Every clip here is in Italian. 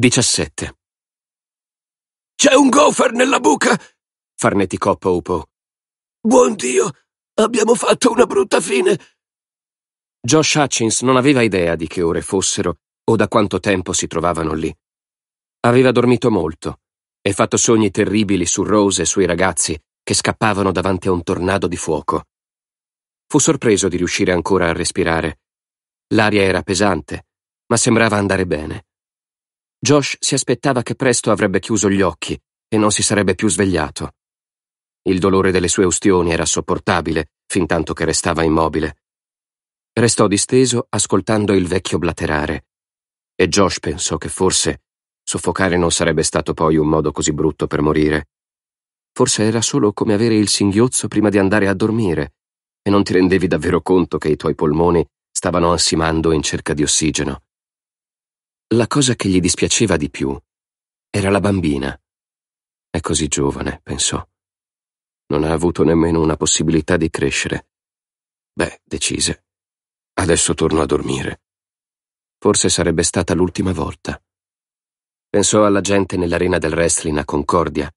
17. C'è un gopher nella buca! farneticò Popo. Buon Dio, abbiamo fatto una brutta fine! Josh Hutchins non aveva idea di che ore fossero o da quanto tempo si trovavano lì. Aveva dormito molto e fatto sogni terribili su Rose e sui ragazzi che scappavano davanti a un tornado di fuoco. Fu sorpreso di riuscire ancora a respirare. L'aria era pesante, ma sembrava andare bene. Josh si aspettava che presto avrebbe chiuso gli occhi e non si sarebbe più svegliato. Il dolore delle sue ustioni era sopportabile, fin tanto che restava immobile. Restò disteso ascoltando il vecchio blaterare. E Josh pensò che forse soffocare non sarebbe stato poi un modo così brutto per morire. Forse era solo come avere il singhiozzo prima di andare a dormire e non ti rendevi davvero conto che i tuoi polmoni stavano ansimando in cerca di ossigeno. La cosa che gli dispiaceva di più era la bambina. È così giovane, pensò. Non ha avuto nemmeno una possibilità di crescere. Beh, decise. Adesso torno a dormire. Forse sarebbe stata l'ultima volta. Pensò alla gente nell'arena del wrestling a Concordia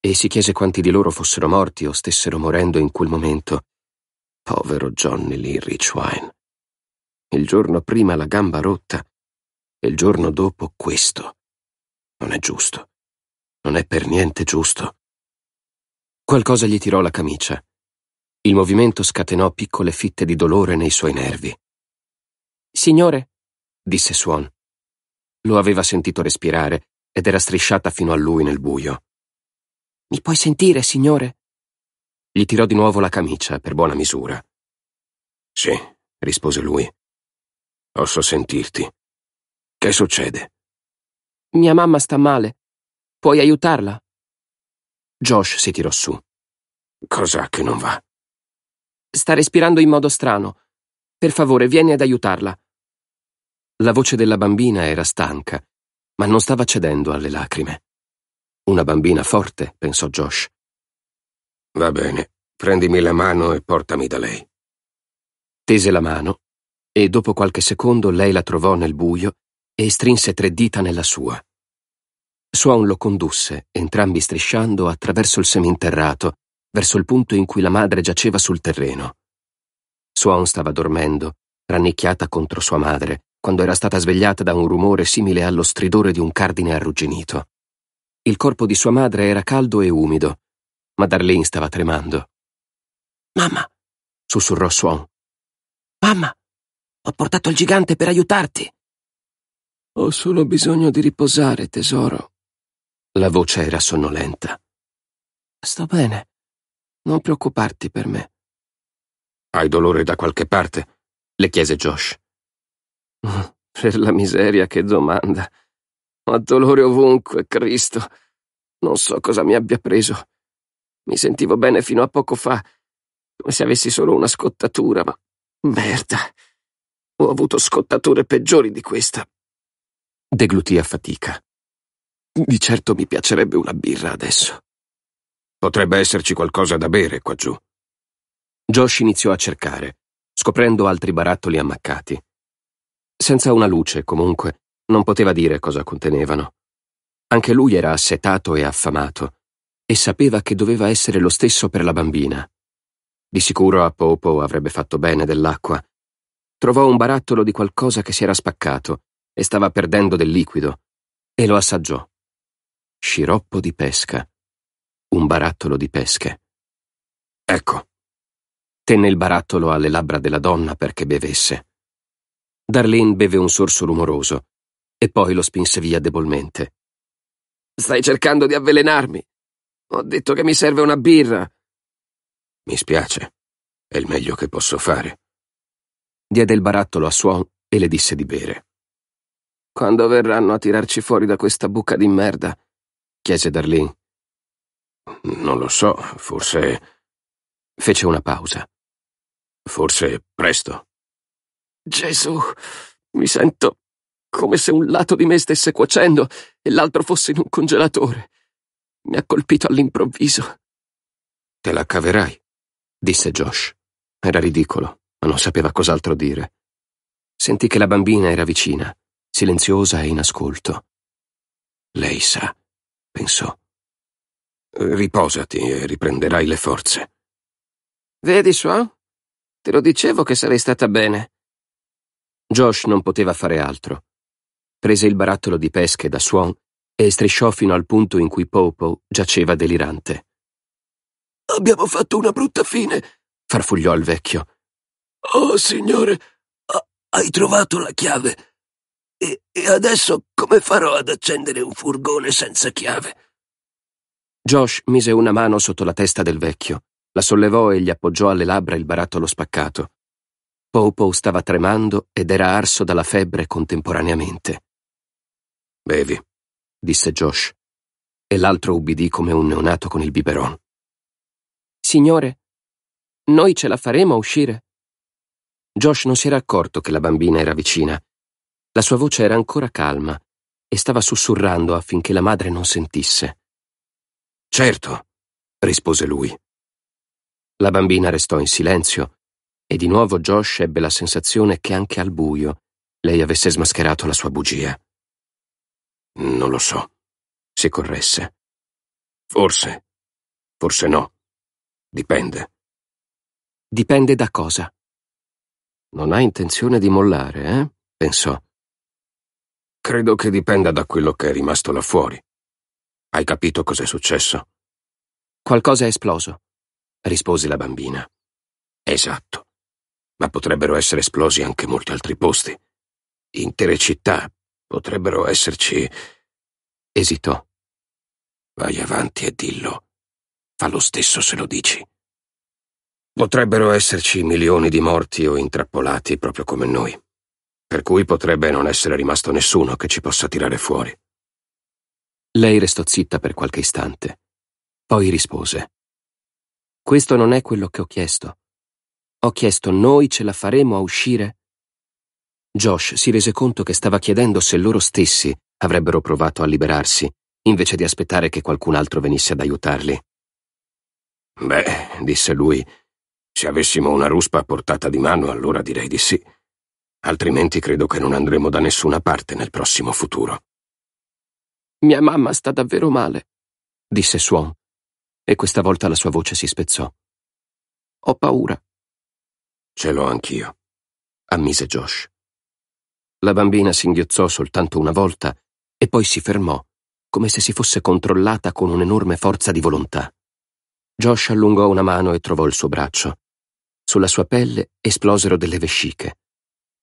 e si chiese quanti di loro fossero morti o stessero morendo in quel momento. Povero Johnny Lee Richwine. Il giorno prima la gamba rotta e il giorno dopo questo. Non è giusto. Non è per niente giusto. Qualcosa gli tirò la camicia. Il movimento scatenò piccole fitte di dolore nei suoi nervi. Signore, disse Swan. Lo aveva sentito respirare ed era strisciata fino a lui nel buio. Mi puoi sentire, signore? Gli tirò di nuovo la camicia, per buona misura. Sì, rispose lui. Posso sentirti. Che succede? Mia mamma sta male. Puoi aiutarla? Josh si tirò su. Cos'ha che non va? Sta respirando in modo strano. Per favore, vieni ad aiutarla. La voce della bambina era stanca, ma non stava cedendo alle lacrime. Una bambina forte, pensò Josh. Va bene, prendimi la mano e portami da lei. Tese la mano e dopo qualche secondo lei la trovò nel buio e strinse tre dita nella sua. Swan lo condusse, entrambi strisciando, attraverso il seminterrato, verso il punto in cui la madre giaceva sul terreno. Swan stava dormendo, rannicchiata contro sua madre, quando era stata svegliata da un rumore simile allo stridore di un cardine arrugginito. Il corpo di sua madre era caldo e umido, ma Darlene stava tremando. Mamma, sussurrò Swan. Mamma, ho portato il gigante per aiutarti. Ho solo bisogno di riposare, tesoro. La voce era sonnolenta. Sto bene. Non preoccuparti per me. Hai dolore da qualche parte? le chiese Josh. Mm, per la miseria che domanda. Ho dolore ovunque, Cristo. Non so cosa mi abbia preso. Mi sentivo bene fino a poco fa, come se avessi solo una scottatura, ma merda. Ho avuto scottature peggiori di questa. Deglutì a fatica. Di certo mi piacerebbe una birra adesso. Potrebbe esserci qualcosa da bere qua giù. Josh iniziò a cercare, scoprendo altri barattoli ammaccati. Senza una luce, comunque, non poteva dire cosa contenevano. Anche lui era assetato e affamato, e sapeva che doveva essere lo stesso per la bambina. Di sicuro a Popo avrebbe fatto bene dell'acqua. Trovò un barattolo di qualcosa che si era spaccato e stava perdendo del liquido, e lo assaggiò. Sciroppo di pesca. Un barattolo di pesche. Ecco. Tenne il barattolo alle labbra della donna perché bevesse. Darlene beve un sorso rumoroso e poi lo spinse via debolmente. Stai cercando di avvelenarmi. Ho detto che mi serve una birra. Mi spiace. È il meglio che posso fare. Diede il barattolo a Swan e le disse di bere. Quando verranno a tirarci fuori da questa buca di merda? chiese Darlene. Non lo so, forse... fece una pausa. Forse presto. Gesù, mi sento come se un lato di me stesse cuocendo e l'altro fosse in un congelatore. Mi ha colpito all'improvviso. Te la caverai, disse Josh. Era ridicolo, ma non sapeva cos'altro dire. Sentì che la bambina era vicina silenziosa e in ascolto. Lei sa, pensò. Riposati e riprenderai le forze. Vedi, Swan? Te lo dicevo che sarei stata bene. Josh non poteva fare altro. Prese il barattolo di pesche da Swan e strisciò fino al punto in cui Popo giaceva delirante. Abbiamo fatto una brutta fine, farfugliò il vecchio. Oh, signore, hai trovato la chiave. E, e adesso come farò ad accendere un furgone senza chiave? Josh mise una mano sotto la testa del vecchio, la sollevò e gli appoggiò alle labbra il barattolo spaccato. Popo stava tremando ed era arso dalla febbre contemporaneamente. Bevi, disse Josh, e l'altro ubbidì come un neonato con il biberon. Signore, noi ce la faremo a uscire? Josh non si era accorto che la bambina era vicina la sua voce era ancora calma e stava sussurrando affinché la madre non sentisse. Certo, rispose lui. La bambina restò in silenzio e di nuovo Josh ebbe la sensazione che anche al buio lei avesse smascherato la sua bugia. Non lo so, si corresse. Forse, forse no. Dipende. Dipende da cosa? Non ha intenzione di mollare, eh? pensò. Credo che dipenda da quello che è rimasto là fuori. Hai capito cos'è successo? Qualcosa è esploso, rispose la bambina. Esatto. Ma potrebbero essere esplosi anche molti altri posti. Intere città. Potrebbero esserci... Esitò. Vai avanti e dillo. Fa lo stesso se lo dici. Potrebbero esserci milioni di morti o intrappolati proprio come noi per cui potrebbe non essere rimasto nessuno che ci possa tirare fuori. Lei restò zitta per qualche istante, poi rispose. Questo non è quello che ho chiesto. Ho chiesto noi ce la faremo a uscire? Josh si rese conto che stava chiedendo se loro stessi avrebbero provato a liberarsi, invece di aspettare che qualcun altro venisse ad aiutarli. Beh, disse lui, se avessimo una ruspa a portata di mano allora direi di sì altrimenti credo che non andremo da nessuna parte nel prossimo futuro. Mia mamma sta davvero male, disse Swan, e questa volta la sua voce si spezzò. Ho paura. Ce l'ho anch'io, ammise Josh. La bambina singhiozzò soltanto una volta e poi si fermò, come se si fosse controllata con un'enorme forza di volontà. Josh allungò una mano e trovò il suo braccio. Sulla sua pelle esplosero delle vesciche.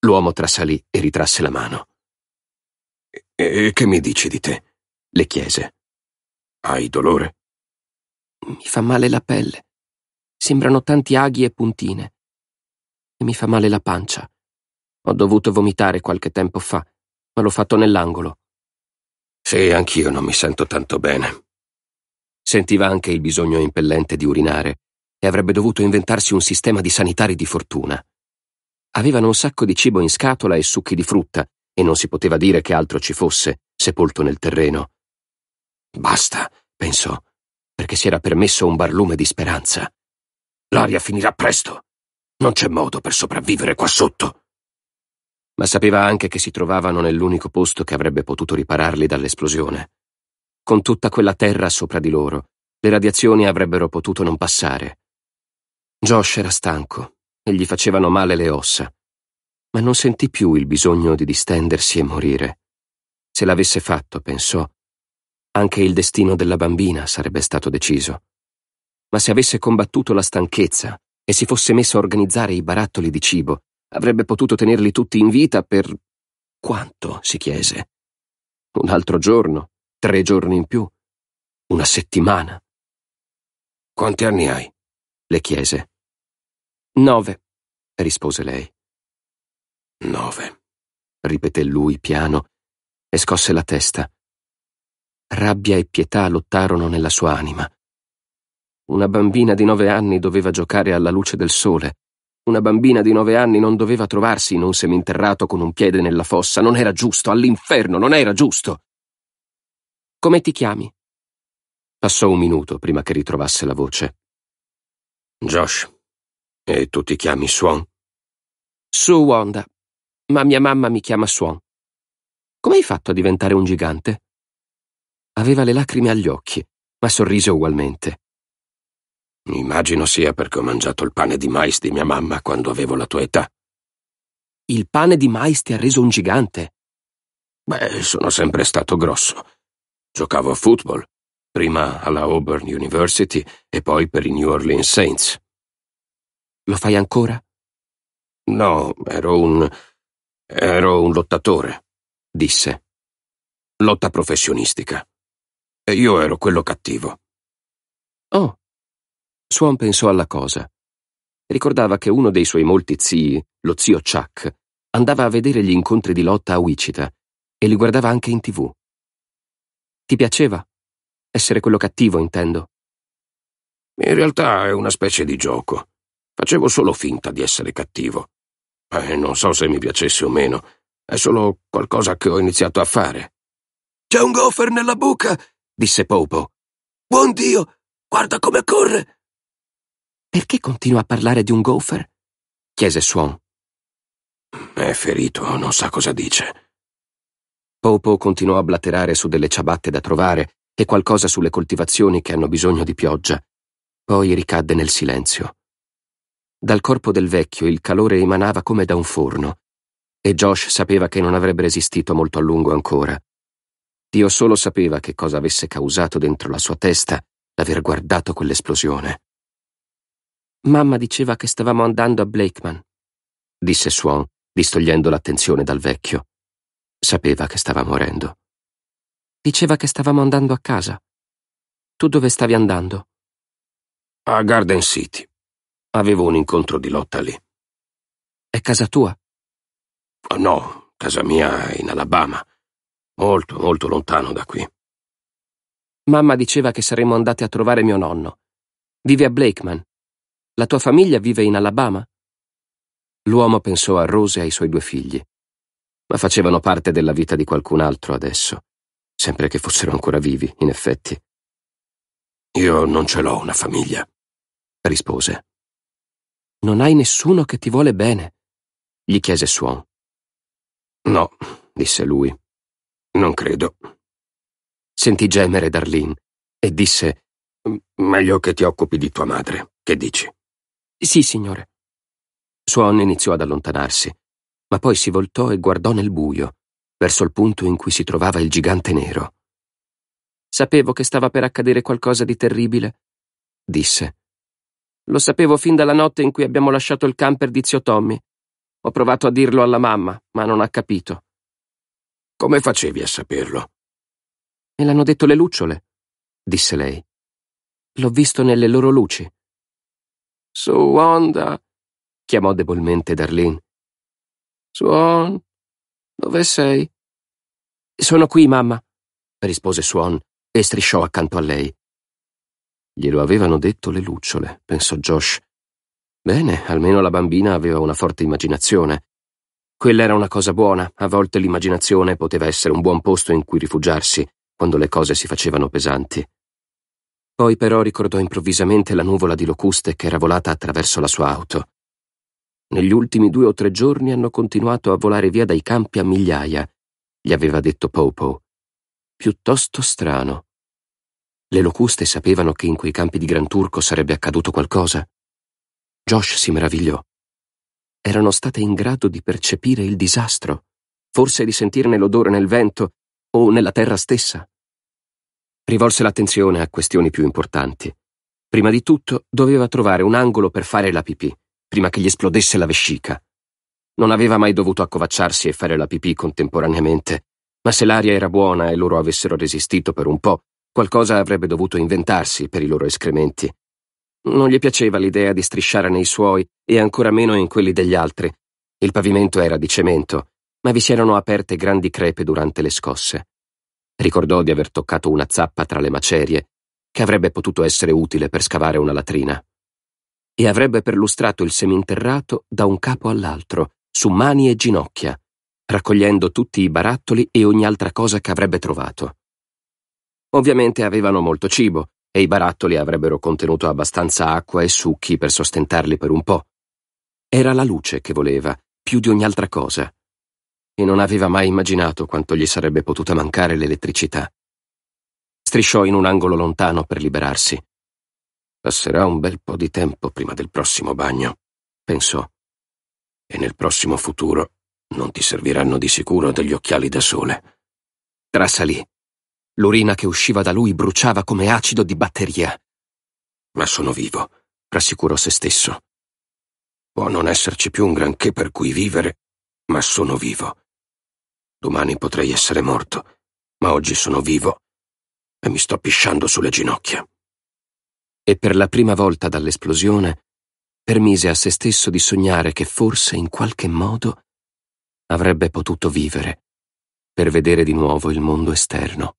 L'uomo trasalì e ritrasse la mano. E che mi dici di te? le chiese. Hai dolore? Mi fa male la pelle. Sembrano tanti aghi e puntine. E mi fa male la pancia. Ho dovuto vomitare qualche tempo fa, ma l'ho fatto nell'angolo. Sì, anch'io non mi sento tanto bene. Sentiva anche il bisogno impellente di urinare e avrebbe dovuto inventarsi un sistema di sanitari di fortuna. Avevano un sacco di cibo in scatola e succhi di frutta, e non si poteva dire che altro ci fosse, sepolto nel terreno. Basta, pensò, perché si era permesso un barlume di speranza. L'aria finirà presto. Non c'è modo per sopravvivere qua sotto. Ma sapeva anche che si trovavano nell'unico posto che avrebbe potuto ripararli dall'esplosione. Con tutta quella terra sopra di loro, le radiazioni avrebbero potuto non passare. Josh era stanco e gli facevano male le ossa, ma non sentì più il bisogno di distendersi e morire. Se l'avesse fatto, pensò, anche il destino della bambina sarebbe stato deciso. Ma se avesse combattuto la stanchezza e si fosse messo a organizzare i barattoli di cibo, avrebbe potuto tenerli tutti in vita per... quanto? si chiese. Un altro giorno, tre giorni in più, una settimana. Quanti anni hai? le chiese. Nove, rispose lei. Nove, ripeté lui piano e scosse la testa. Rabbia e pietà lottarono nella sua anima. Una bambina di nove anni doveva giocare alla luce del sole. Una bambina di nove anni non doveva trovarsi in un seminterrato con un piede nella fossa. Non era giusto, all'inferno, non era giusto. Come ti chiami? Passò un minuto prima che ritrovasse la voce. Josh. E tu ti chiami Swan? Su Wanda, ma mia mamma mi chiama Swan. Come hai fatto a diventare un gigante? Aveva le lacrime agli occhi, ma sorrise ugualmente. Immagino sia perché ho mangiato il pane di mais di mia mamma quando avevo la tua età. Il pane di mais ti ha reso un gigante? Beh, sono sempre stato grosso. Giocavo a football, prima alla Auburn University e poi per i New Orleans Saints. Lo fai ancora? No, ero un... ero un lottatore, disse. Lotta professionistica. E io ero quello cattivo. Oh. Swan pensò alla cosa. Ricordava che uno dei suoi molti zii, lo zio Chuck, andava a vedere gli incontri di lotta a Wichita e li guardava anche in tv. Ti piaceva? Essere quello cattivo, intendo. In realtà è una specie di gioco. Facevo solo finta di essere cattivo. E eh, non so se mi piacesse o meno, è solo qualcosa che ho iniziato a fare. C'è un gopher nella buca, disse Popo. Buon Dio, guarda come corre! Perché continua a parlare di un gopher? chiese Swan. È ferito, non sa cosa dice. Popo continuò a blaterare su delle ciabatte da trovare e qualcosa sulle coltivazioni che hanno bisogno di pioggia. Poi ricadde nel silenzio. Dal corpo del vecchio il calore emanava come da un forno, e Josh sapeva che non avrebbe resistito molto a lungo ancora. Dio solo sapeva che cosa avesse causato dentro la sua testa l'aver guardato quell'esplosione. Mamma diceva che stavamo andando a Blakeman, disse Swan, distogliendo l'attenzione dal vecchio. Sapeva che stava morendo. Diceva che stavamo andando a casa. Tu dove stavi andando? A Garden City. Avevo un incontro di lotta lì. È casa tua? no, casa mia è in Alabama, molto, molto lontano da qui. Mamma diceva che saremmo andate a trovare mio nonno. Vive a Blakeman. La tua famiglia vive in Alabama? L'uomo pensò a Rose e ai suoi due figli, ma facevano parte della vita di qualcun altro adesso, sempre che fossero ancora vivi, in effetti. Io non ce l'ho una famiglia, rispose. Non hai nessuno che ti vuole bene? gli chiese Suon. No, disse lui. Non credo. Sentì gemere Darlene e disse: Meglio che ti occupi di tua madre. Che dici? Sì, signore. Suon iniziò ad allontanarsi, ma poi si voltò e guardò nel buio, verso il punto in cui si trovava il gigante nero. Sapevo che stava per accadere qualcosa di terribile, disse. Lo sapevo fin dalla notte in cui abbiamo lasciato il camper di zio Tommy. Ho provato a dirlo alla mamma, ma non ha capito. Come facevi a saperlo? Me l'hanno detto le lucciole, disse lei. L'ho visto nelle loro luci. Su Wanda, chiamò debolmente Darlene. Suon, dove sei? Sono qui, mamma, rispose Suon e strisciò accanto a lei. Glielo avevano detto le lucciole, pensò Josh. Bene, almeno la bambina aveva una forte immaginazione. Quella era una cosa buona, a volte l'immaginazione poteva essere un buon posto in cui rifugiarsi, quando le cose si facevano pesanti. Poi però ricordò improvvisamente la nuvola di locuste che era volata attraverso la sua auto. Negli ultimi due o tre giorni hanno continuato a volare via dai campi a migliaia, gli aveva detto Popo. Piuttosto strano. Le locuste sapevano che in quei campi di Gran Turco sarebbe accaduto qualcosa. Josh si meravigliò. Erano state in grado di percepire il disastro, forse di sentirne l'odore nel vento o nella terra stessa. Rivolse l'attenzione a questioni più importanti. Prima di tutto doveva trovare un angolo per fare la pipì, prima che gli esplodesse la vescica. Non aveva mai dovuto accovacciarsi e fare la pipì contemporaneamente, ma se l'aria era buona e loro avessero resistito per un po', Qualcosa avrebbe dovuto inventarsi per i loro escrementi. Non gli piaceva l'idea di strisciare nei suoi e ancora meno in quelli degli altri. Il pavimento era di cemento, ma vi si erano aperte grandi crepe durante le scosse. Ricordò di aver toccato una zappa tra le macerie, che avrebbe potuto essere utile per scavare una latrina. E avrebbe perlustrato il seminterrato da un capo all'altro, su mani e ginocchia, raccogliendo tutti i barattoli e ogni altra cosa che avrebbe trovato. Ovviamente avevano molto cibo e i barattoli avrebbero contenuto abbastanza acqua e succhi per sostentarli per un po'. Era la luce che voleva, più di ogni altra cosa. E non aveva mai immaginato quanto gli sarebbe potuta mancare l'elettricità. Strisciò in un angolo lontano per liberarsi. Passerà un bel po' di tempo prima del prossimo bagno, pensò. E nel prossimo futuro non ti serviranno di sicuro degli occhiali da sole. Trasalì L'urina che usciva da lui bruciava come acido di batteria. Ma sono vivo, rassicurò se stesso. Può non esserci più un granché per cui vivere, ma sono vivo. Domani potrei essere morto, ma oggi sono vivo e mi sto pisciando sulle ginocchia. E per la prima volta dall'esplosione permise a se stesso di sognare che forse in qualche modo avrebbe potuto vivere per vedere di nuovo il mondo esterno.